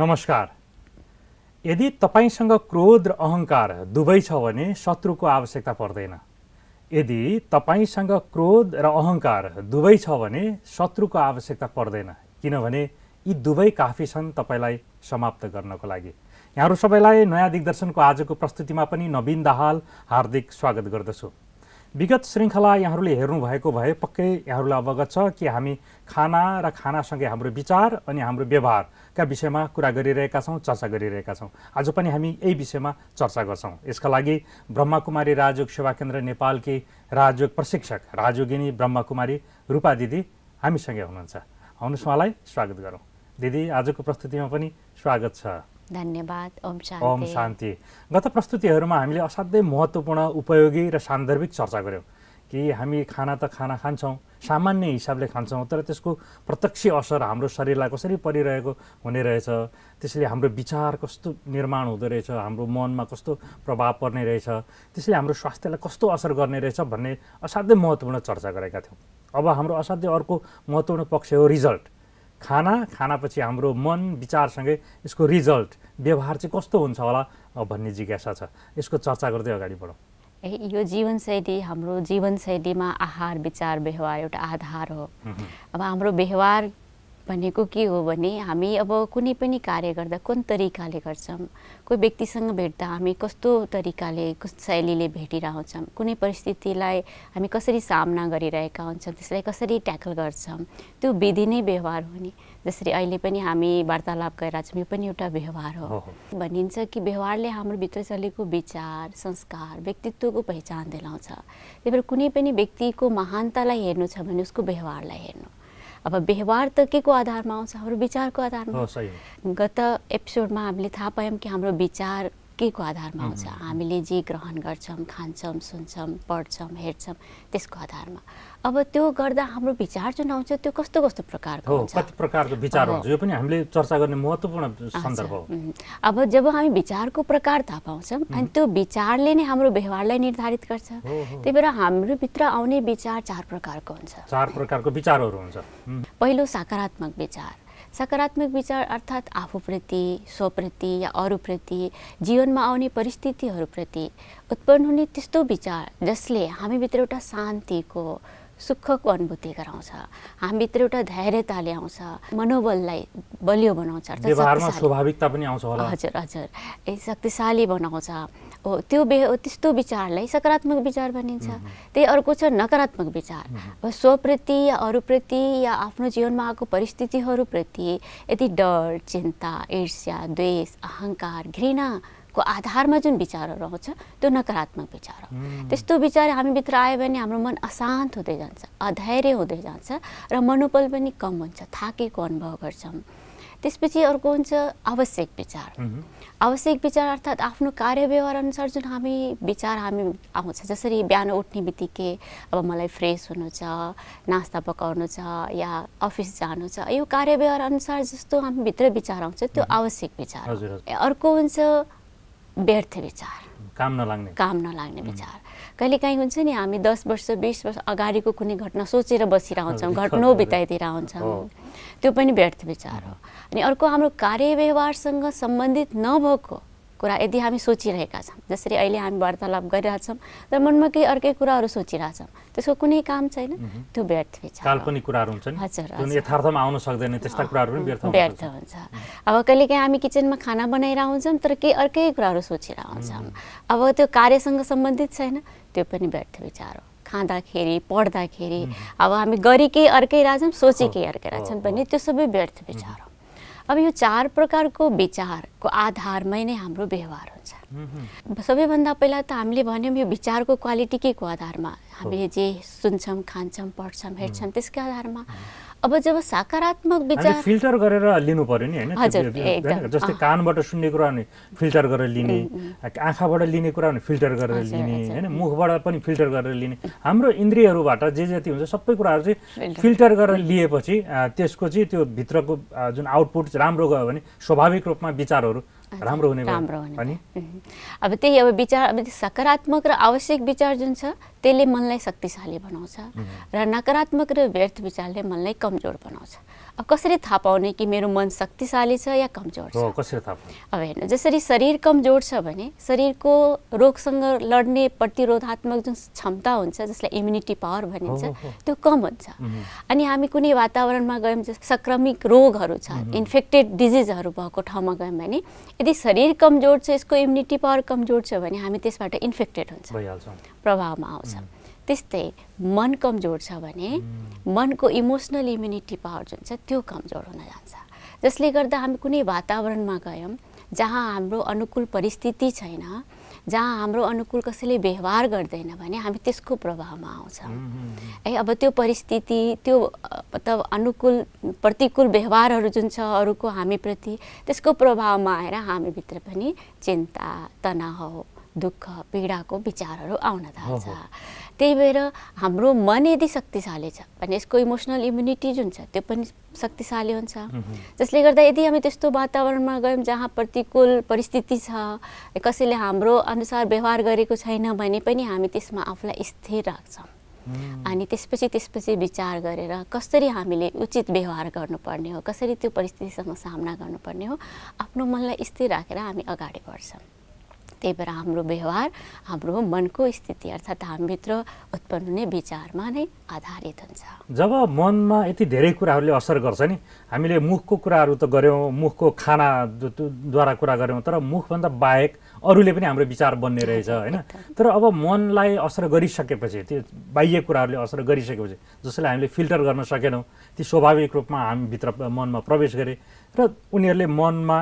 नमस्कार यदि तपाईँसँग क्रोध र अहङ्कार दुवै छ भने शत्रुको आवश्यकता पर्दैन यदि तपाईँसँग क्रोध र अहङ्कार दुवै छ भने शत्रुको आवश्यकता पर्दैन किनभने यी दुवै काफी छन् तपाईँलाई समाप्त गर्नको लागि यहाँहरू सबैलाई नयाँ दिग्दर्शनको आजको प्रस्तुतिमा पनि नवीन दाहाल हार्दिक स्वागत गर्दछु विगत श्रृङ्खला यहाँहरूले हेर्नुभएको भए पक्कै यहाँहरूलाई अवगत छ कि हामी खाना र खानासँगै हाम्रो विचार अनि हाम्रो व्यवहारका विषयमा कुरा गरिरहेका छौँ चर्चा गरिरहेका छौँ आज पनि हामी यही विषयमा चर्चा गर्छौँ यसका लागि ब्रह्मकुमारी राजयोग सेवा केन्द्र नेपालकी राजयोग प्रशिक्षक राजयोगिनी ब्रह्मकुमारी रूपा दिदी हामीसँगै हुनुहुन्छ आउनुहोस् उहाँलाई स्वागत गरौँ दिदी आजको प्रस्तुतिमा पनि स्वागत छ धन्यवाद ओम शान्ति ओम शान्ति गत प्रस्तुतिहरूमा हामीले असाध्यै महत्त्वपूर्ण उपयोगी र सान्दर्भिक चर्चा गऱ्यौँ कि हामी खाना त खाना खान्छौँ सामान्य हिसाबले खान्छौँ तर त्यसको प्रत्यक्ष असर हाम्रो शरीरलाई कसरी परिरहेको हुने रहेछ त्यसले हाम्रो विचार कस्तो निर्माण हुँदो रहेछ हाम्रो मनमा कस्तो प्रभाव पर्ने रहेछ त्यसले हाम्रो स्वास्थ्यलाई कस्तो असर गर्ने रहेछ भन्ने असाध्यै महत्त्वपूर्ण चर्चा गरेका थियौँ अब हाम्रो असाध्यै अर्को महत्त्वपूर्ण पक्ष हो रिजल्ट खाना खानापछि हाम्रो मन विचारसँगै यसको रिजल्ट व्यवहार चाहिँ कस्तो हुन्छ होला भन्ने जिज्ञासा छ यसको चर्चा गर्दै अगाडि बढौँ ए यो जीवनशैली हाम्रो जीवनशैलीमा आहार विचार व्यवहार एउटा आधार हो अब हाम्रो व्यवहार भनेको के हो भने हामी अब कुनै पनि कार्य गर्दा कुन तरिकाले गर्छौँ कोही व्यक्तिसँग भेट्दा हामी कस्तो तरिकाले कस्तो शैलीले भेटिरहन्छौँ कुनै परिस्थितिलाई हामी कसरी सामना गरिरहेका हुन्छौँ त्यसलाई कसरी ट्याकल गर्छौँ त्यो विधि नै व्यवहार हो नि जसरी अहिले पनि हामी वार्तालाप गरिरहेछौँ यो पनि एउटा व्यवहार हो भनिन्छ कि व्यवहारले हाम्रो भित्र चलेको विचार संस्कार व्यक्तित्वको पहिचान दिलाउँछ त्यही भएर कुनै पनि व्यक्तिको महानतालाई हेर्नु छ भने उसको व्यवहारलाई हेर्नु अब व्यवहार त के को आधारमा आउँछ हाम्रो विचारको आधारमा गत एपिसोडमा हामीले थाहा पायौँ कि हाम्रो विचार केको आधारमा आउँछ हामीले जे ग्रहण गर्छौँ खान्छौँ सुन्छौँ पढ्छौँ हेर्छौँ त्यसको आधारमा अब त्यो गर्दा हाम्रो विचार जुन आउँछ त्यो कस्तो कस्तो प्रकारको हुन्छ कति प्रकारको विचार हुन्छ यो पनि हामीले चर्चा गर्ने महत्त्वपूर्ण सन्दर्भ हो अब जब हामी विचारको प्रकार थाहा पाउँछौँ अनि त्यो विचारले नै हाम्रो व्यवहारलाई निर्धारित गर्छ त्यही भएर हाम्रोभित्र आउने विचार चार प्रकारको हुन्छ चार प्रकारको विचारहरू हुन्छ पहिलो सकारात्मक विचार सकारात्मक विचार अर्थात् आफूप्रति स्वप्रति या अरूप्रति जीवनमा आउने परिस्थितिहरूप्रति उत्पन्न हुने त्यस्तो विचार जसले हामीभित्र एउटा शान्तिको सुखको अनुभूति गराउँछ हामीभित्र एउटा धैर्यता ल्याउँछ मनोबललाई बलियो बनाउँछ स्वाभाविकता पनि आउँछ हजुर हजुर ए शक्तिशाली बनाउँछ हो त्यो बे त्यस्तो विचारलाई सकारात्मक विचार भनिन्छ त्यही अर्को छ नकारात्मक विचार अब स्वप्रति या अरूप्रति या आफ्नो जीवनमा आएको परिस्थितिहरूप्रति यदि डर चिन्ता ईर्ष्या द्वेष अहङ्कार घृणा को आधारमा जुन विचारहरू आउँछ त्यो नकारात्मक विचार हो त्यस्तो विचार हामीभित्र आयो भने हाम्रो मन अशान्त हुँदै जान्छ अधैर्य हुँदै जान्छ र मनोबल पनि कम हुन्छ थाकेको अनुभव गर्छौँ त्यसपछि अर्को हुन्छ आवश्यक विचार आवश्यक विचार अर्थात् आफ्नो कार्य व्यवहार अनुसार जुन हामी विचार हामी आउँछ जसरी बिहान उठ्ने बित्तिकै अब मलाई फ्रेस हुनु छ नास्ता पकाउनु छ या अफिस जानु छ यो कार्य व्यवहार अनुसार जस्तो हामीभित्र विचार आउँछ त्यो आवश्यक विचार अर्को हुन्छ व्यर्थ विचार काम नलाग्ने काम नलाग्ने विचार कहिलेकाहीँ हुन्छ नि हामी दस वर्ष बिस वर्ष अगाडिको कुनै घटना सोचेर बसिरहन्छौँ घटना बिताइदिएर त्यो पनि व्यर्थ विचार हो अनि अर्को हाम्रो कार्य कार्यव्यवहारसँग सम्बन्धित नभएको कुरा यदि हामी सोचिरहेका छौँ जसरी अहिले हामी वार्तालाप गरिरहेछौँ र मनमा केही अर्कै कुराहरू सोचिरहेछौँ त्यसको कुनै काम छैन त्यो व्यर्थ काल्पनिक कुराहरू यथार्थमा आउन सक्दैन त्यस्ता कुराहरू पनि व्यर्थ हुन्छ अब कहिलेकाहीँ हामी किचनमा खाना बनाइरहेको तर केही अर्कै कुराहरू सोचिरहेको हुन्छौँ अब त्यो कार्यसँग सम्बन्धित छैन त्यो पनि व्यर्थ विचार हो खाँदाखेरि पढ्दाखेरि अब हामी गरी केही अर्कै रहेछौँ सोचे केही अर्कै रहेछन् भने त्यो सबै व्यर्थ विचार हो अब यो चार प्रकारको विचारको आधारमै नै हाम्रो व्यवहार हुन्छ सबैभन्दा पहिला त हामीले भन्यौँ यो विचारको क्वालिटी के को आधारमा हामीले जे सुन्छौँ खान्छौँ पढ्छौँ हेर्छौँ त्यसकै आधारमा अब जब सकारात्मक विचार फिल्टर गरेर लिनु पर्यो नि होइन जस्तै कानबाट सुन्ने कुरा भने फिल्टर गरेर लिने आँखाबाट लिने कुरा भने फिल्टर गरेर लिने होइन मुखबाट पनि फिल्टर गरेर लिने हाम्रो इन्द्रियहरूबाट जे जति हुन्छ सबै कुराहरू चाहिँ फिल्टर गरेर लिएपछि त्यसको चाहिँ त्यो भित्रको जुन आउटपुट राम्रो गयो भने स्वाभाविक रूपमा विचारहरू राम्रो हुने अनि अब त्यही अब विचार अब सकारात्मक र आवश्यक विचार जुन छ त्यसले मनलाई शक्तिशाली बनाउँछ र नकारात्मक र व्यर्थ विचारले मनलाई कमजोर बनाउँछ कसरी थाहा पाउने कि मेरो मन शक्तिशाली छ या कमजोर छ कसरी थाहा पाउने अब हेर्नु जसरी शरीर कमजोर छ भने शरीरको रोगसँग लड्ने प्रतिरोधात्मक जुन क्षमता हुन्छ जसलाई इम्युनिटी पावर भनिन्छ त्यो कम हुन्छ अनि हामी कुनै वातावरणमा गयौँ जस सङ्क्रमिक रोगहरू छ इन्फेक्टेड डिजिजहरू भएको ठाउँमा गयौँ भने यदि शरीर कमजोर छ यसको इम्युनिटी पावर कमजोर छ भने हामी त्यसबाट इन्फेक्टेड हुन्छ प्रभावमा आउँछ त्यस्तै मन कमजोर छ भने मनको इमोसनल इम्युनिटी पावर जुन छ त्यो कमजोर हुन जान्छ जसले गर्दा हामी कुनै वातावरणमा गयौँ जहाँ हाम्रो अनुकूल परिस्थिति छैन जहाँ हाम्रो अनुकूल कसैले व्यवहार गर्दैन भने हामी त्यसको प्रभावमा आउँछ है अब त्यो परिस्थिति त्यो मतलब अनुकूल प्रतिकूल व्यवहारहरू जुन छ अरूको हामीप्रति त्यसको प्रभावमा आएर हामीभित्र पनि चिन्ता तनाव दुःख पीडाको विचारहरू आउन थाल्छ त्यही भएर हाम्रो मन यदि शक्तिशाली छ भने यसको इमोसनल इम्युनिटी जुन छ त्यो पनि शक्तिशाली हुन्छ जसले गर्दा यदि हामी त्यस्तो वातावरणमा गयौँ जहाँ प्रतिकूल परिस्थिति छ कसैले हाम्रो अनुसार व्यवहार गरेको छैन भने पनि हामी त्यसमा आफूलाई स्थिर राख्छौँ अनि त्यसपछि त्यसपछि विचार गरेर कसरी हामीले उचित व्यवहार गर्नुपर्ने हो कसरी त्यो परिस्थितिसँग सामना गर्नुपर्ने हो आफ्नो मनलाई स्थिर राखेर हामी अगाडि बढ्छौँ त्यही भएर हाम्रो व्यवहार हाम्रो मनको स्थिति अर्थात् हामीभित्र उत्पन्न हुने विचारमा नै आधारित हुन्छ जब मनमा यति धेरै कुराहरूले असर गर्छ नि हामीले मुखको कुराहरू त गऱ्यौँ मुखको खानाद्वारा कुरा गऱ्यौँ तर मुखभन्दा बाहेक अरूले पनि हाम्रो विचार बन्ने रहेछ होइन तर अब मनलाई असर गरिसकेपछि त्यो बाह्य कुराहरूले असर गरिसकेपछि जसलाई हामीले फिल्टर गर्न सकेनौँ ती स्वाभाविक रूपमा हामीभित्र मनमा प्रवेश गरे र उनीहरूले मनमा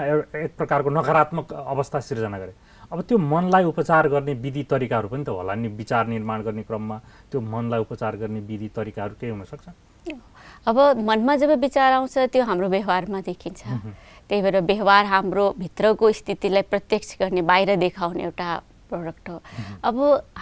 एक प्रकारको नकारात्मक अवस्था सिर्जना गरे अब त्यो मनलाई उपचार गर्ने विधि तरिकाहरू पनि त होला नि विचार निर्माण गर्ने क्रममा त्यो मनलाई उपचार गर्ने विधि तरिकाहरू केही हुनसक्छ अब मनमा जब विचार आउँछ त्यो हाम्रो व्यवहारमा देखिन्छ त्यही भएर व्यवहार हाम्रो भित्रको स्थितिलाई प्रत्यक्ष गर्ने बाहिर देखाउने एउटा प्रडक्ट हो अब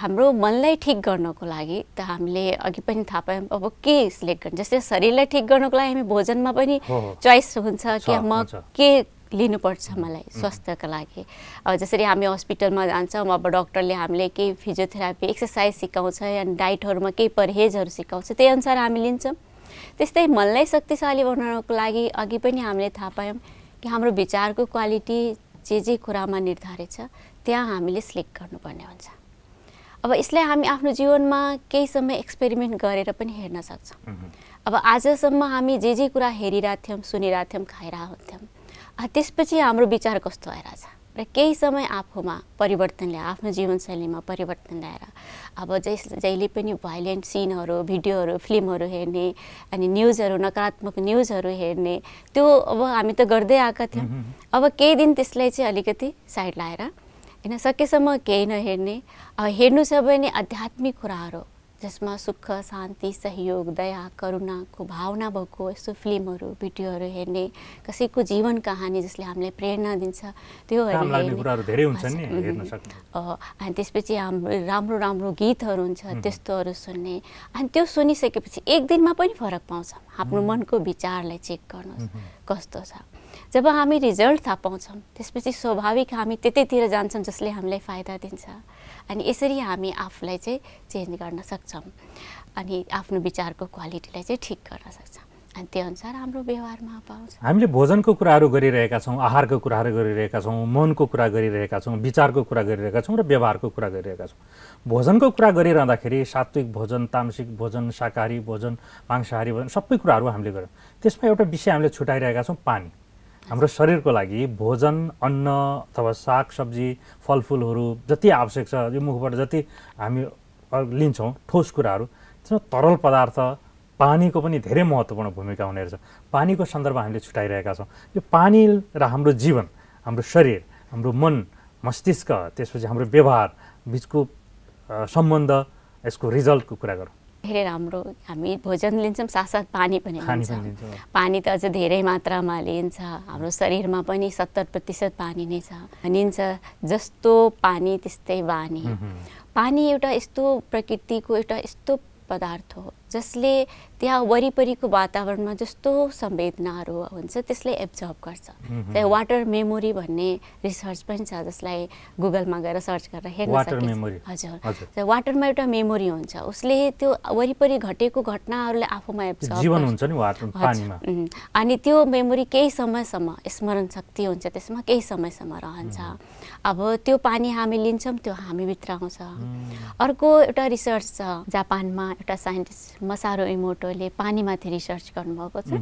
हाम्रो मनलाई ठिक गर्नको लागि त हामीले अघि पनि थाहा पायौँ अब के सिलेक्ट गर्ने जस्तै शरीरलाई ठिक गर्नको लागि हामी भोजनमा पनि चोइस हुन्छ कि म के लिनुपर्छ मलाई स्वास्थ्यको लागि अब जसरी हामी हस्पिटलमा जान्छौँ अब डक्टरले हामीले केही फिजियोथेरापी एक्सर्साइज सिकाउँछ या डाइटहरूमा केही परहेजहरू सिकाउँछ त्यही अनुसार हामी लिन्छौँ त्यस्तै मनलाई शक्तिशाली बनाउनको लागि अघि पनि हामीले थाहा पायौँ कि हाम्रो विचारको क्वालिटी जे जे कुरामा निर्धारित छ त्यहाँ हामीले सिलेक्ट गर्नुपर्ने हुन्छ अब यसलाई हामी आफ्नो जीवनमा केही समय एक्सपेरिमेन्ट गरेर पनि हेर्न सक्छौँ अब आजसम्म हामी जे जे कुरा हेरिरहेको थियौँ सुनिरहेको थियौँ खाइरहेको थियौँ त्यसपछि हाम्रो विचार कस्तो आइरहेछ र केही समय आफूमा परिवर्तन ल्याएर आफ्नो जीवनशैलीमा परिवर्तन ल्याएर अब जै जहिले पनि भाइलेन्ट सिनहरू भिडियोहरू फिल्महरू हेर्ने अनि न्युजहरू नकारात्मक न्युजहरू हेर्ने त्यो अब हामी त गर्दै आएका थियौँ अब केही दिन त्यसलाई चाहिँ अलिकति साइड लाएर होइन सकेसम्म केही नहेर्ने अब हेर्नु छ भने आध्यात्मिक कुराहरू जसमा सुख शान्ति सहयोग दया करुणाको भावना भएको यस्तो फिल्महरू भिडियोहरू हेर्ने कसैको जीवन कहानी जसले हामीलाई प्रेरणा दिन्छ त्योहरू अनि त्यसपछि हाम्रो राम्रो राम्रो गीतहरू हुन्छ त्यस्तोहरू सुन्ने अनि त्यो सुनिसकेपछि एक दिनमा पनि फरक पाउँछ आफ्नो मनको विचारलाई चेक गर्नुहोस् कस्तो छ जब हामी रिजल्ट थाहा पाउँछौँ त्यसपछि स्वाभाविक हामी त्यतैतिर जान्छौँ जसले हामीलाई फाइदा दिन्छ अनि यसरी हामी आफूलाई चाहिँ चेन्ज गर्न सक्छौँ अनि आफ्नो विचारको क्वालिटीलाई चाहिँ ठिक गर्न सक्छौँ अनि त्यो अनुसार हाम्रो व्यवहारमा पाउँछ हामीले भोजनको कुराहरू गरिरहेका छौँ आहारको कुराहरू गरिरहेका छौँ मनको कुरा गरिरहेका छौँ विचारको कुरा गरिरहेका छौँ र व्यवहारको कुरा गरिरहेका छौँ भोजनको कुरा गरिरहँदाखेरि सात्विक भोजन तामसिक भोजन शाकाहारी भोजन मांसाहारी भोजन सबै कुराहरू हामीले गऱ्यौँ त्यसमा एउटा विषय हामीले छुट्याइरहेका छौँ पानी हाम्रो शरीरको लागि भोजन अन्न अथवा साग सब्जी फलफुलहरू जति आवश्यक छ यो मुखबाट जति हामी लिन्छौँ ठोस कुराहरू त्यसमा तरल पदार्थ पानीको पनि धेरै महत्त्वपूर्ण भूमिका हुने रहेछ पानीको सन्दर्भ हामीले छुट्याइरहेका छौँ यो पानी र हाम्रो जीवन हाम्रो शरीर हाम्रो मन मस्तिष्क त्यसपछि हाम्रो व्यवहार बिचको सम्बन्ध यसको रिजल्टको कुरा गरौँ धेरै राम्रो हामी भोजन लिन्छौँ साथसाथ पानी पनि लिन्छ पानी त अझ धेरै मात्रामा लिन्छ हाम्रो शरीरमा पनि सत्तर प्रतिशत पानी नै छ भनिन्छ जस्तो पानी त्यस्तै बानी पानी एउटा यस्तो प्रकृतिको एउटा यस्तो पदार्थ हो जसले त्यहाँ वरिपरिको वातावरणमा जस्तो संवेदनाहरू हुन्छ त्यसले एब्जर्भ गर्छ त्यहाँ वाटर मेमोरी भन्ने रिसर्च पनि छ जसलाई गुगलमा गएर सर्च गरेर हेर्न सकिन्छ हजुर वाटरमा एउटा मेमोरी हुन्छ उसले त्यो वरिपरि घटेको घटनाहरूलाई आफूमा एब्जर्भ अनि त्यो मेमोरी केही समयसम्म स्मरण शक्ति हुन्छ त्यसमा केही समयसम्म रहन्छ अब त्यो पानी हामी लिन्छौँ त्यो हामीभित्र आउँछ अर्को एउटा रिसर्च छ जापानमा एउटा साइन्टिस्ट मसारो इमोटोले पानीमाथि रिसर्च गर्नुभएको छ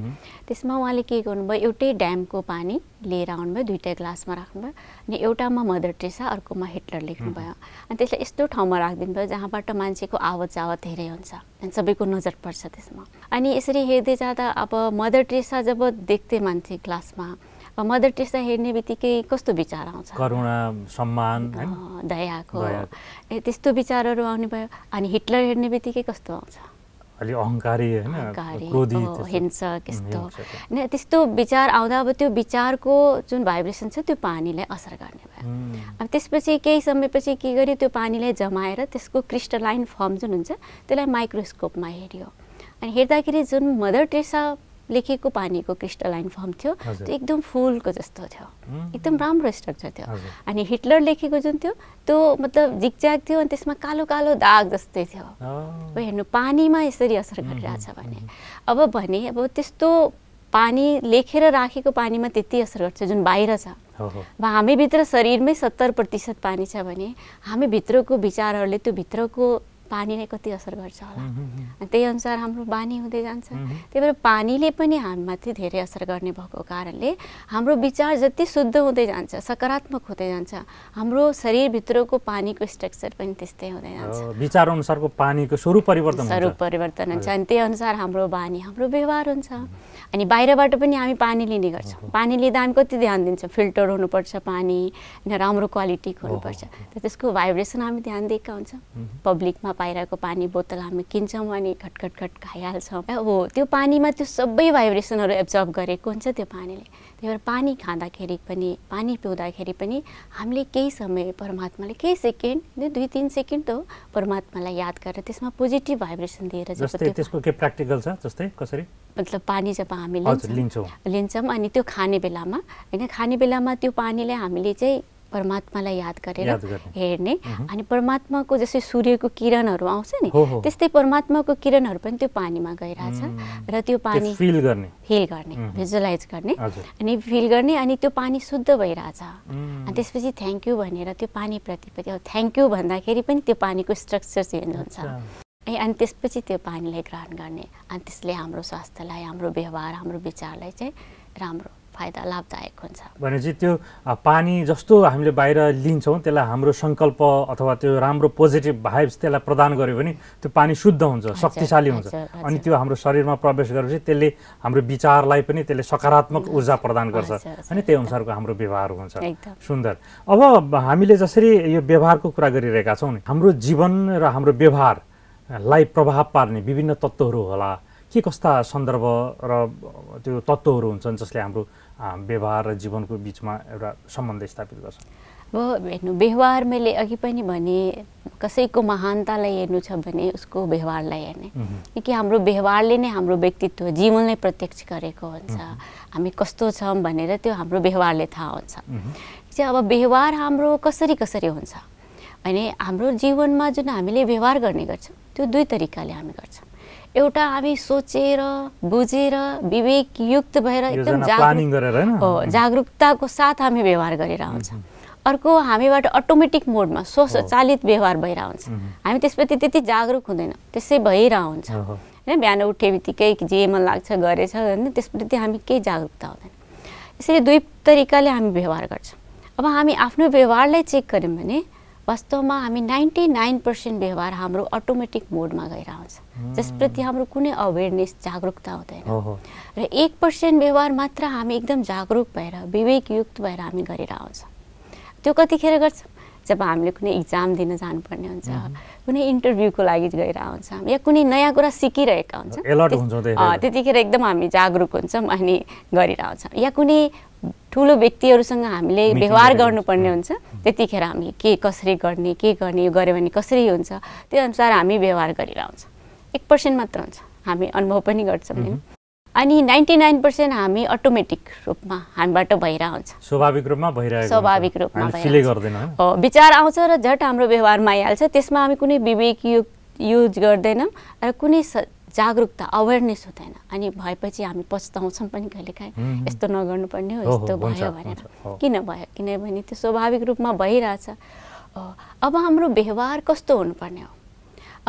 त्यसमा उहाँले के गर्नुभयो एउटै ड्यामको पानी लिएर आउनुभयो दुइटै ग्लासमा राख्नुभयो अनि एउटामा मदर टेसा अर्कोमा हिटलर लेख्नुभयो अनि त्यसलाई यस्तो ठाउँमा राखिदिनु भयो जहाँबाट मान्छेको आवत जावत धेरै हुन्छ अनि सबैको नजर पर्छ त्यसमा अनि यसरी हेर्दै जाँदा अब मदर टेसा जब देख्थे मान्छे ग्लासमा मदर टेसा हेर्ने बित्तिकै कस्तो विचार आउँछ करुणा सम्मान दयाको त्यस्तो विचारहरू आउने भयो अनि हिटलर हेर्ने बित्तिकै कस्तो आउँछ अलि अहङ्कारी त्यस्तो त्यस्तो विचार आउँदा अब त्यो विचारको जुन भाइब्रेसन छ त्यो पानीलाई असर गर्ने भयो अब त्यसपछि केही समयपछि के गर्यो त्यो पानीलाई जमाएर त्यसको क्रिस्टलाइन फर्म जुन हुन्छ त्यसलाई माइक्रोस्कोपमा हेऱ्यो अनि हेर्दाखेरि जुन मदर टेसा लेखेको पानीको क्रिस्टलाइन फर्म थियो त्यो एकदम फुलको जस्तो थियो एकदम राम्रो स्ट्रक्चर थियो अनि हिटलर लेखेको जुन थियो त्यो मतलब झिकझ्याक थियो अनि त्यसमा कालो कालो दाग जस्तै थियो अब हेर्नु पानीमा यसरी असर गरिरहेछ भने अब भने अब त्यस्तो पानी लेखेर राखेको पानीमा त्यति असर गर्छ जुन बाहिर छ अब हामीभित्र शरीरमै सत्तर प्रतिशत पानी छ भने हामीभित्रको विचारहरूले त्यो भित्रको पानीले कति असर गर्छ होला अनि त्यही अनुसार हाम्रो बानी हुँदै जान्छ त्यही भएर पानीले पनि हामीमाथि धेरै असर गर्ने भएको कारणले हाम्रो विचार जति शुद्ध हुँदै जान्छ सकारात्मक हुँदै जान्छ हाम्रो शरीरभित्रको पानीको स्ट्रक्चर पनि त्यस्तै हुँदै जान्छ विचार अनुसारको पानीको स्वरूप परिवर्तन स्वरूप परिवर्तन हुन्छ अनि त्यही अनुसार हाम्रो बानी हाम्रो व्यवहार हुन्छ अनि बाहिरबाट पनि हामी पानी लिने गर्छौँ पानी लिँदा हामी कति ध्यान दिन्छौँ फिल्टर हुनुपर्छ पानी राम्रो क्वालिटीको हुनुपर्छ त्यसको भाइब्रेसन हामी ध्यान दिएका हुन्छौँ पब्लिकमा बाहिरको पानी बोतल हामी किन्छौँ अनि घटघट घट खाइहाल्छौँ अब त्यो पानीमा त्यो सबै भाइब्रेसनहरू एब्जर्भ गरेको हुन्छ त्यो पानीले त्यही भएर पानी खाँदाखेरि पनि पानी पिउँदाखेरि पनि हामीले केही समय परमात्माले केही सेकेन्ड दुई तिन सेकेन्ड त हो परमात्मालाई याद गरेर त्यसमा पोजिटिभ भाइब्रेसन दिएर त्यसको के प्र्याक्टिकल छ जस्तै कसरी मतलब पानी जब हामीले लिन्छौँ लिन्छौँ अनि त्यो खाने बेलामा होइन खाने बेलामा त्यो पानीलाई हामीले चाहिँ परमात्मालाई याद गरेर हेर्ने अनि परमात्माको जस्तै सूर्यको किरणहरू आउँछ नि त्यस्तै परमात्माको किरणहरू पनि त्यो पानीमा गइरहेछ र त्यो पानी फिल गर्ने फिल गर्ने भिजुलाइज गर्ने अनि फिल गर्ने अनि त्यो पानी शुद्ध भइरहेछ अनि त्यसपछि थ्याङ्क यू भनेर त्यो पानीप्रति पनि अब थ्याङ्क यू भन्दाखेरि पनि त्यो पानीको स्ट्रक्चर चेन्ज हुन्छ ए अनि त्यसपछि त्यो पानीलाई ग्रहण गर्ने अनि त्यसले हाम्रो स्वास्थ्यलाई हाम्रो व्यवहार हाम्रो विचारलाई चाहिँ राम्रो फाइदा लाभदायक हुन्छ भनेपछि त्यो पानी जस्तो हामीले बाहिर लिन्छौँ त्यसलाई हाम्रो सङ्कल्प अथवा त्यो राम्रो पोजिटिभ भाइब्स त्यसलाई प्रदान गर्यो भने त्यो पानी शुद्ध हुन्छ शक्तिशाली हुन्छ अनि त्यो हाम्रो शरीरमा प्रवेश गरेपछि त्यसले हाम्रो विचारलाई पनि त्यसले सकारात्मक ऊर्जा प्रदान गर्छ होइन त्यही अनुसारको हाम्रो व्यवहार हुन्छ सुन्दर अब हामीले जसरी यो व्यवहारको कुरा गरिरहेका छौँ नि हाम्रो जीवन र हाम्रो व्यवहारलाई प्रभाव पार्ने विभिन्न तत्त्वहरू होला के कस्ता सन्दर्भ र त्यो तत्त्वहरू हुन्छन् जसले हाम्रो व्यवहार र जीवनको बिचमा एउटा सम्बन्ध स्थापित गर्छ अब हेर्नु व्यवहार मैले अघि पनि भने कसैको महानतालाई हेर्नु छ भने उसको व्यवहारलाई हेर्ने किनकि हाम्रो व्यवहारले नै हाम्रो व्यक्तित्व जीवन नै प्रत्यक्ष गरेको हुन्छ हामी कस्तो छौँ भनेर त्यो हाम्रो व्यवहारले थाहा हुन्छ अब व्यवहार हाम्रो कसरी कसरी हुन्छ अनि हाम्रो जीवनमा जुन हामीले व्यवहार गर्ने गर्छौँ त्यो दुई तरिकाले हामी गर्छौँ एउटा हामी सोचेर बुझेर विवेकयुक्त भएर एकदम जागरुक जागरुकताको साथ हामी व्यवहार गरेर आउँछ अर्को हामीबाट अटोमेटिक मोडमा स्वचालित व्यवहार भइरहन्छ हुन्छ हामी त्यसप्रति त्यति जागरुक हुँदैन त्यसै भइरहन्छ हुन्छ होइन बिहान उठे बित्तिकै जे मन लाग्छ गरेछ होइन त्यसप्रति हामी केही जागरुकता हुँदैन यसरी दुई तरिकाले हामी व्यवहार गर्छौँ अब हामी आफ्नो व्यवहारलाई चेक गऱ्यौँ भने वास्तवमा हामी नाइन्टी नाइन पर्सेन्ट व्यवहार हाम्रो अटोमेटिक मोडमा गएर आउँछ जसप्रति हाम्रो कुनै अवेरनेस जागरुकता हुँदैन र एक पर्सेन्ट व्यवहार मात्र हामी एकदम जागरुक भएर विवेकयुक्त भएर हामी गरेर आउँछ त्यो कतिखेर गर्छ जब हामीले कुनै इक्जाम दिन जानुपर्ने हुन्छ hmm। कुनै इन्टरभ्यूको लागि गएर आउँछौँ या कुनै नयाँ कुरा सिकिरहेका हुन्छौँ त्यतिखेर एकदम हामी जागरुक हुन्छौँ अनि गरिरहन्छौँ या कुनै ठुलो व्यक्तिहरूसँग हामीले व्यवहार गर्नुपर्ने हुन्छ त्यतिखेर हामीले के कसरी गर्ने के गर्ने यो गऱ्यो भने कसरी हुन्छ त्यो अनुसार हामी व्यवहार गरिरहन्छ एक पर्सेन्ट मात्र हुन्छ हामी अनुभव पनि गर्छौँ होइन अनि नाइन्टी नाइन पर्सेन्ट हामी अटोमेटिक रूपमा हामीबाट भइरहेको हुन्छ स्वाभाविक रूपमा भइरहेको स्वाभाविक रूपमा विचार आउँछ र झट हाम्रो व्यवहारमा आइहाल्छ त्यसमा हामी कुनै विवेक युज गर्दैनौँ र कुनै जागरुकता अवेरनेस हुँदैन अनि भएपछि हामी पछताउँछौँ पनि कहिलेकाहीँ यस्तो नगर्नुपर्ने हो यस्तो भयो भनेर किन भयो किनभने त्यो स्वाभाविक रूपमा भइरहेछ अब हाम्रो व्यवहार कस्तो हुनुपर्ने हो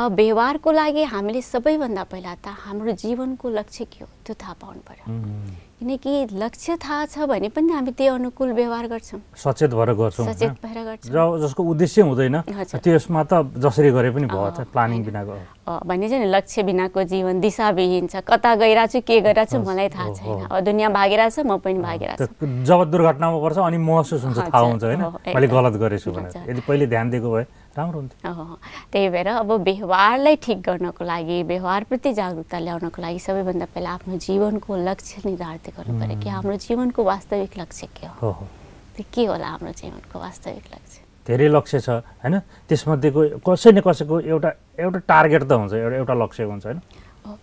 व्यवहारको लागि हामीले सबैभन्दा पहिला त हाम्रो जीवनको लक्ष्य के हो त्यो थाहा पाउनु पर्यो किनकि लक्ष्य थाहा छ भने पनि हामी त्यही अनुकूल व्यवहार गर्छौँ सचेत भएर गर्छौँ सचेत भएर गर्छौँ जसको उद्देश्य हुँदैन त्यसमा त जसरी गरे पनि भयो प्लानिङ बिनाको भन्ने चाहिँ लक्ष्य बिनाको जीवन दिशाविहीन छ कता गइरहेको छु के गइरहेको छु मलाई थाहा छैन अब दुनियाँ भागिरहेछ म पनि भागिरहेको छु जब दुर्घटनामा पर्छ अनि महसुस हुन्छ थाहा हुन्छ होइन मैले गलत गरेछु भनेर यदि पहिले ध्यान दिएको भए राम्रो हुन्थ्यो त्यही भएर अब व्यवहारलाई ठिक गर्नको लागि व्यवहारप्रति जागरुकता ल्याउनको लागि सबैभन्दा पहिला आफ्नो जीवनको लक्ष्य निर्धारित गर्नु पऱ्यो कि हाम्रो जीवनको वास्तविक लक्ष्य के हो त्यो के होला हाम्रो जीवनको वास्तविक लक्ष्य धेरै लक्ष्य छ होइन त्यसमध्येको कसै न कसैको एउटा एउटा टार्गेट त हुन्छ एउटा एउटा लक्ष्य हुन्छ होइन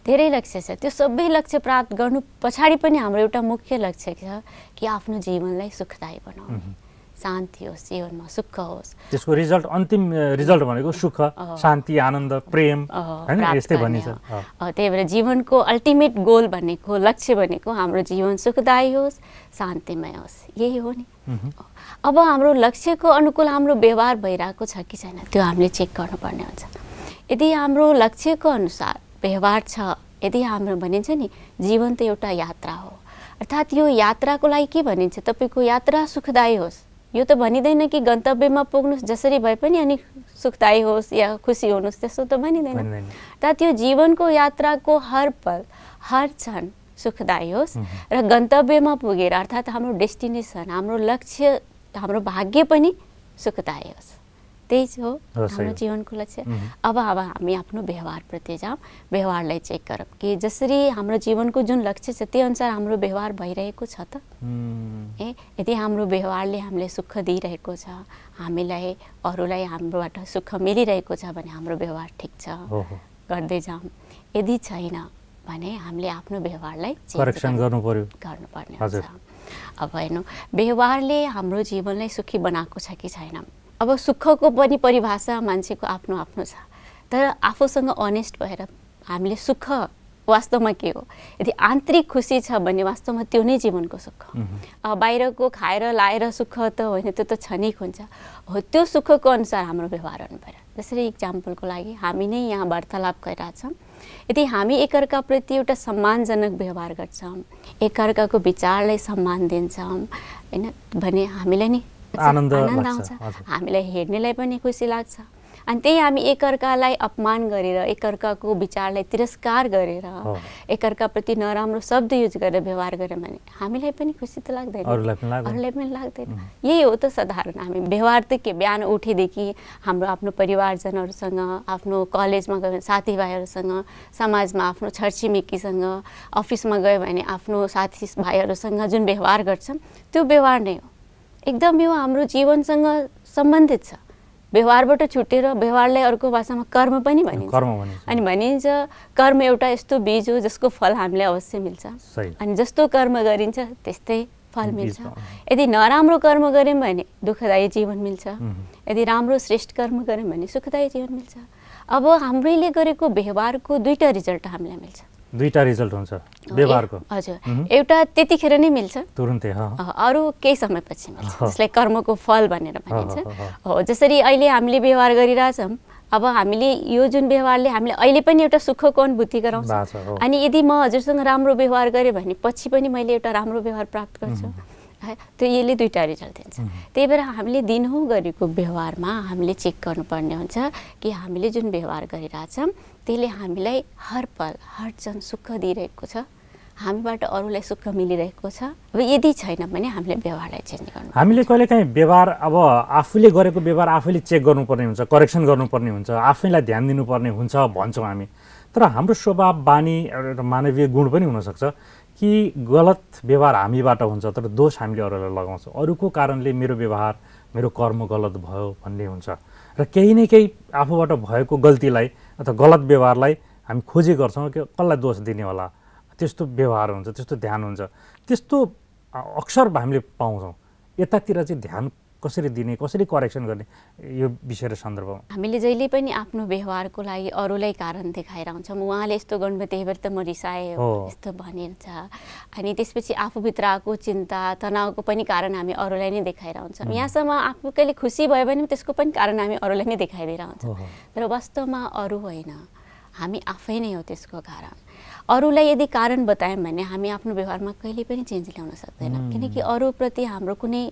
धेरै लक्ष्य छ त्यो सबै लक्ष्य प्राप्त गर्नु पछाडि पनि हाम्रो एउटा मुख्य लक्ष्य छ कि आफ्नो जीवनलाई सुखदायी बनाउनु शान्ति होस् जीवनमा सुख होस् त्यसको रिजल्ट अन्तिम रिजल्ट भनेको सुख शान्ति आनन्द प्रेम यस्तै भनिन्छ त्यही भएर जीवनको अल्टिमेट गोल भनेको लक्ष्य भनेको हाम्रो जीवन सुखदायी होस् शान्तिमय होस् यही हो नि अब हाम्रो लक्ष्यको अनुकूल हाम्रो व्यवहार भइरहेको छ कि छैन त्यो हामीले चेक गर्नुपर्ने हुन्छ यदि हाम्रो लक्ष्यको अनुसार व्यवहार छ यदि हाम्रो भनिन्छ नि जीवन त एउटा यात्रा हो अर्थात् यो यात्राको लागि के भनिन्छ तपाईँको यात्रा सुखदायी होस् यो त भनिँदैन कि गन्तव्यमा पुग्नुहोस् जसरी भए पनि अनि सुखदायी होस् या खुसी हुनुहोस् त्यस्तो त भनिँदैन तर त्यो जीवनको यात्राको हर पल हर क्षण सुखदायी होस् र गन्तव्यमा पुगेर अर्थात् हाम्रो डेस्टिनेसन हाम्रो लक्ष्य हाम्रो भाग्य पनि सुखदायी होस् त्यही हो हाम्रो जीवनको लक्ष्य अब अब हामी आफ्नो व्यवहारप्रति जाउँ व्यवहारलाई चेक गरौँ कि जसरी हाम्रो जीवनको जुन लक्ष्य छ त्यही अनुसार हाम्रो व्यवहार भइरहेको छ त ए यदि हाम्रो व्यवहारले हामीले सुख दिइरहेको छ हामीलाई अरूलाई हाम्रोबाट सुख मिलिरहेको छ भने हाम्रो व्यवहार ठिक छ गर्दै जाउँ यदि छैन भने हामीले आफ्नो व्यवहारलाई करेक्सन गर्नु पर्यो गर्नुपर्ने हुन्छ अब हेर्नु व्यवहारले हाम्रो जीवनलाई सुखी बनाएको छ कि छैन अब सुखको पनि परिभाषा मान्छेको आफ्नो आफ्नो छ तर आफूसँग अनेस्ट भएर हामीले सुख वास्तवमा के हो यदि आन्तरिक खुसी छ भने वास्तवमा त्यो नै जीवनको सुख बाहिरको खाएर लाएर सुख त होइन त्यो त क्षणिक हुन्छ हो त्यो सुखको अनुसार हाम्रो व्यवहार हुनु पऱ्यो जसरी इक्जाम्पलको लागि हामी नै यहाँ वार्तालाप गरिरहेछौँ यदि हामी एकअर्काप्रति एउटा सम्मानजनक व्यवहार गर्छौँ एकअर्काको विचारलाई सम्मान दिन्छौँ होइन भने हामीलाई नि आनन्द आउँछ हामीलाई हेर्नेलाई पनि खुसी लाग्छ अनि त्यही हामी एकअर्कालाई अपमान गरेर एकअर्काको विचारलाई तिरस्कार गरेर एकअर्काप्रति नराम्रो शब्द युज गरेर व्यवहार गऱ्यौँ भने हामीलाई पनि खुसी त लाग्दैन अरूलाई पनि लाग्दैन यही हो त साधारण हामी व्यवहार त के बिहान उठेदेखि हाम्रो आफ्नो परिवारजनहरूसँग आफ्नो कलेजमा गयो भने साथीभाइहरूसँग समाजमा आफ्नो छरछिमेकीसँग अफिसमा गयो भने आफ्नो साथी भाइहरूसँग जुन व्यवहार गर्छौँ त्यो व्यवहार नै हो एकदम यो हाम्रो जीवनसँग सम्बन्धित छ व्यवहारबाट छुटेर व्यवहारलाई अर्को भाषामा कर्म पनि भनिन्छ अनि भनिन्छ कर्म एउटा यस्तो बीज हो जसको फल हामीलाई अवश्य मिल्छ अनि जस्तो कर्म गरिन्छ त्यस्तै फल मिल्छ यदि नराम्रो कर्म गऱ्यौँ भने दुःखदायी जीवन मिल्छ यदि राम्रो श्रेष्ठ कर्म गऱ्यौँ भने सुखदायी जीवन मिल्छ अब हाम्रैले गरेको व्यवहारको दुईवटा रिजल्ट हामीलाई मिल्छ दुईटा रिजल्ट हुन्छ व्यवहारको हजुर एउटा त्यतिखेर नै मिल्छ तुरुन्तै अरू केही समयपछि मिल्छ जसलाई कर्मको फल भनेर भनिन्छ हो जसरी अहिले हामीले व्यवहार गरिरहेछौँ अब हामीले यो जुन व्यवहारले हामीले अहिले पनि एउटा सुखको अनुभूति गराउँछ अनि यदि म हजुरसँग राम्रो व्यवहार गरेँ भने पछि पनि मैले एउटा राम्रो व्यवहार प्राप्त गर्छु है त्यो यसले दुइटा रिजल्ट दिन्छ त्यही भएर हामीले दिनहुँ गरेको व्यवहारमा हामीले चेक गर्नुपर्ने हुन्छ कि हामीले जुन व्यवहार गरिरहेछौँ त्यसले हामीलाई हर पल हर जन सुख दिइरहेको छ हामीबाट अरूलाई सुख मिलिरहेको छ अब यदि छैन भने हामीले व्यवहारलाई चेन्ज गर्नु हामीले कहिलेकाहीँ व्यवहार अब आफूले गरेको व्यवहार आफैले चेक गर्नुपर्ने हुन्छ करेक्सन गर्नुपर्ने हुन्छ आफैलाई ध्यान दिनुपर्ने हुन्छ भन्छौँ हामी तर हाम्रो स्वभाव बानी एउटा मानवीय गुण पनि हुनसक्छ कि गलत व्यवहार हामीबाट हुन्छ तर दोष हामीले अरूलाई लगाउँछौँ अरूको कारणले मेरो व्यवहार मेरो कर्म गलत भयो भन्ने हुन्छ र केही न केही आफूबाट भएको गल्तीलाई अथवा गलत व्यवहारलाई हामी खोजी गर्छौँ कि कसलाई दोष दिने होला त्यस्तो व्यवहार हुन्छ त्यस्तो ध्यान हुन्छ त्यस्तो अक्षर हामीले पाउँछौँ यतातिर चाहिँ ध्यान कसरी दिने कसरी करेक्सन गर्ने यो विषय र सन्दर्भमा हामीले जहिले पनि आफ्नो व्यवहारको लागि अरूलाई कारण देखाएर आउँछौँ उहाँले यस्तो गर्नुभयो त्यही भएर त म रिसाएँ यस्तो भनिन्छ अनि त्यसपछि आफूभित्र आएको चिन्ता तनावको पनि कारण हामी अरूलाई नै देखाएर आउँछौँ यहाँसम्म आफू कहिले खुसी भयो भने त्यसको पनि कारण हामी अरूलाई नै देखाइदिएर आउँछौँ तर वास्तवमा अरू होइन हामी आफै नै हो त्यसको कारण अरूलाई यदि कारण बतायौँ भने हामी आफ्नो व्यवहारमा कहिले पनि चेन्ज ल्याउन सक्दैनौँ किनकि अरूप्रति हाम्रो कुनै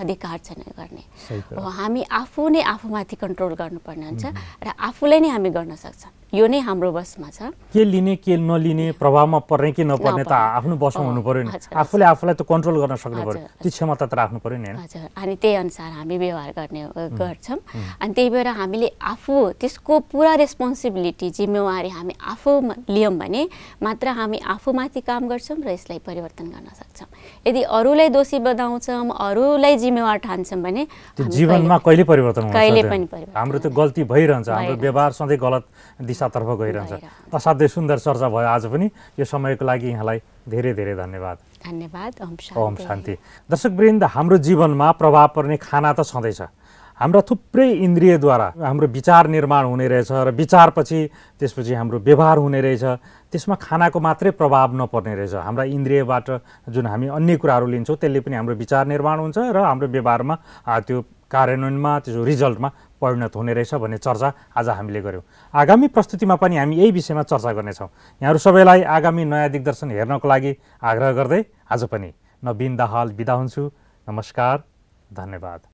अधिकार छैन गर्ने हो हामी आफू नै आफूमाथि कन्ट्रोल गर्नुपर्ने हुन्छ र आफूलाई नै हामी गर्न सक्छौँ यो नै हाम्रो बसमा छ के लिने के नलिने प्रभावमा पर्ने कि नपर्ने त आफ्नो बसमा हुनु पर्यो नि आफूले आफूलाई त कन्ट्रोल गर्न सक्नु पर्यो त्यो क्षमता त राख्नु पर्यो नि हजुर अनि त्यही अनुसार हामी व्यवहार गर्ने गर्छौँ अनि त्यही भएर हामीले आफू त्यसको पुरा रेस्पोन्सिबिलिटी जिम्मेवारी हामी आफू लियौँ भने मात्र हामी आफूमाथि काम गर्छौँ र यसलाई परिवर्तन गर्न सक्छौँ यदि अरूलाई दोषी बताउँछौँ अरूलाई जिम्मेवार ठान्छौँ भने जीवनमा कहिले परिवर्तन कहिले पनि परिवर्तन हाम्रो त गल्ती भइरहन्छ हाम्रो व्यवहार सधैँ गलत दिशा दिशातर्फ गइरहन्छ असाध्यै सुन्दर चर्चा भयो आज पनि यो समयको लागि यहाँलाई धेरै धेरै धन्यवाद धन्यवाद ओम शान्ति दर्शक वृन्द हाम्रो जीवनमा प्रभाव पर्ने खाना त छँदैछ हाम्रा थुप्रै इन्द्रियद्वारा हाम्रो विचार निर्माण हुने रहेछ र विचारपछि त्यसपछि हाम्रो व्यवहार हुने रहेछ त्यसमा खानाको मात्रै प्रभाव नपर्ने रहेछ हाम्रा इन्द्रियबाट जुन हामी अन्य कुराहरू लिन्छौँ त्यसले पनि हाम्रो विचार निर्माण हुन्छ र हाम्रो व्यवहारमा त्यो कार्यान्वयनमा त्यसो रिजल्टमा परिणत हुने रहेछ भन्ने चर्चा आज हामीले गऱ्यौँ आगामी प्रस्तुतिमा पनि हामी यही विषयमा चर्चा गर्नेछौँ यहाँहरू सबैलाई आगामी नयाँ दिग्दर्शन हेर्नको लागि आग्रह गर्दै आज पनि नवीन दाहाल बिदा हुन्छु नमस्कार धन्यवाद